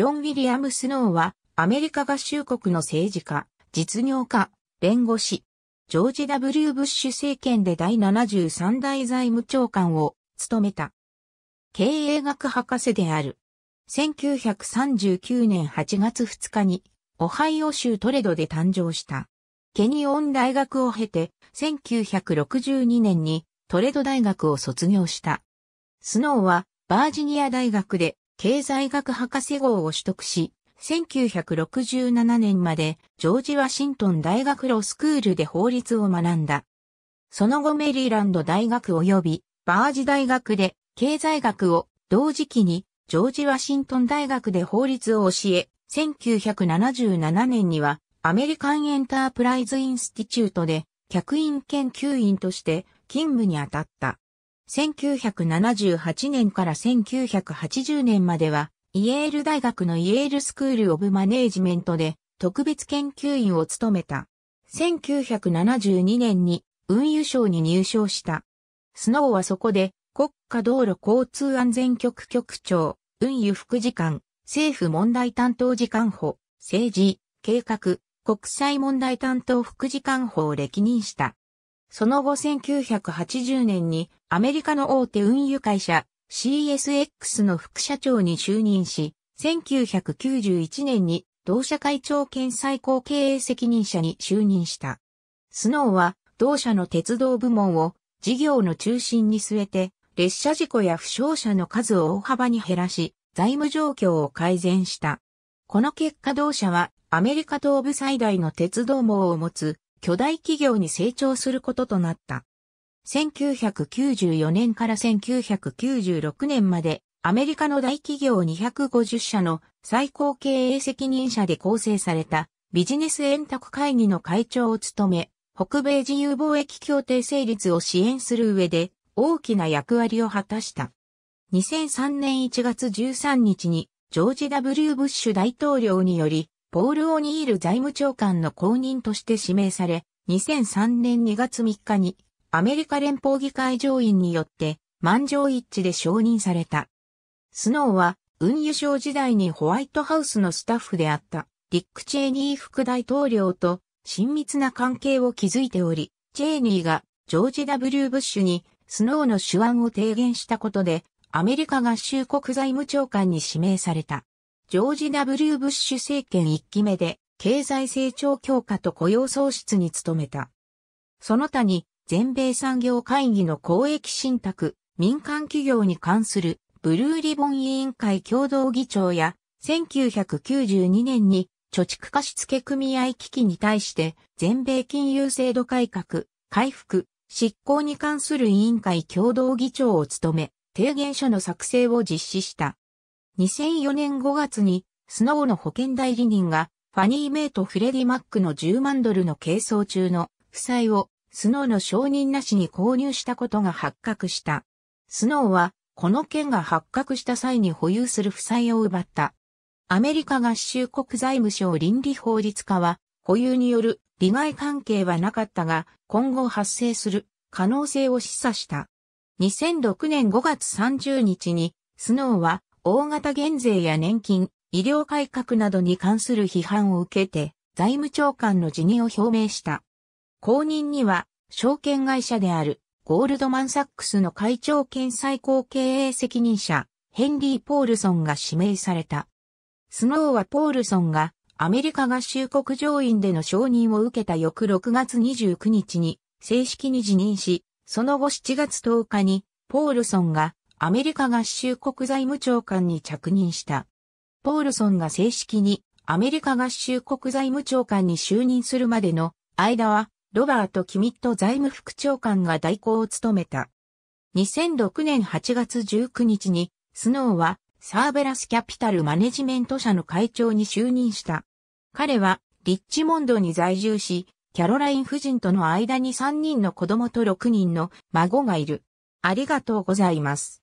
ジョン・ウィリアム・スノーは、アメリカ合衆国の政治家、実業家、弁護士、ジョージ・ W・ ブッシュ政権で第73代財務長官を務めた。経営学博士である。1939年8月2日に、オハイオ州トレドで誕生した。ケニオン大学を経て、1962年にトレド大学を卒業した。スノーは、バージニア大学で経済学博士号を取得し、1967年までジョージ・ワシントン大学ロスクールで法律を学んだ。その後メリーランド大学及びバージ大学で経済学を同時期にジョージ・ワシントン大学で法律を教え、1977年にはアメリカンエンタープライズインスティチュートで客員研究員として勤務に当たった。1978年から1980年までは、イエール大学のイエールスクール・オブ・マネージメントで特別研究員を務めた。1972年に運輸省に入省した。スノーはそこで国家道路交通安全局局長、運輸副次官、政府問題担当次官補、政治、計画、国際問題担当副次官補を歴任した。その後1980年にアメリカの大手運輸会社 CSX の副社長に就任し、1991年に同社会長兼最高経営責任者に就任した。スノーは同社の鉄道部門を事業の中心に据えて列車事故や負傷者の数を大幅に減らし財務状況を改善した。この結果同社はアメリカ東部最大の鉄道網を持つ巨大企業に成長することとなった。1994年から1996年までアメリカの大企業250社の最高経営責任者で構成されたビジネス円卓会議の会長を務め、北米自由貿易協定成立を支援する上で大きな役割を果たした。2003年1月13日にジョージ・ W・ ブッシュ大統領によりポール・オニール財務長官の後任として指名され、2003年2月3日にアメリカ連邦議会上院によって満場一致で承認された。スノーは運輸省時代にホワイトハウスのスタッフであったディック・チェーニー副大統領と親密な関係を築いており、チェーニーがジョージ・ W・ ブッシュにスノーの手腕を提言したことでアメリカ合衆国財務長官に指名された。ジョージ・ W・ ブッシュ政権1期目で、経済成長強化と雇用創出に努めた。その他に、全米産業会議の公益信託、民間企業に関するブルーリボン委員会共同議長や、1992年に貯蓄貸付組合危機に対して全米金融制度改革、回復、執行に関する委員会共同議長を務め、提言書の作成を実施した。2004年5月に、スノーの保険代理人が、ファニー・メイとフレディ・マックの10万ドルの係争中の負債を、スノーの承認なしに購入したことが発覚した。スノーは、この件が発覚した際に保有する負債を奪った。アメリカ合衆国財務省倫理法律家は、保有による利害関係はなかったが、今後発生する可能性を示唆した。2006年5月30日に、スノーは大型減税や年金、医療改革などに関する批判を受けて、財務長官の辞任を表明した。後任には、証券会社である、ゴールドマンサックスの会長兼最高経営責任者、ヘンリー・ポールソンが指名された。スノーはポールソンが、アメリカ合衆国上院での承認を受けた翌6月29日に、正式に辞任し、その後7月10日に、ポールソンがアメリカ合衆国財務長官に着任した。ポールソンが正式にアメリカ合衆国財務長官に就任するまでの間は、ロバート・キミット財務副長官が代行を務めた。2006年8月19日に、スノーはサーベラスキャピタルマネジメント社の会長に就任した。彼はリッチモンドに在住し、キャロライン夫人との間に3人の子供と6人の孫がいる。ありがとうございます。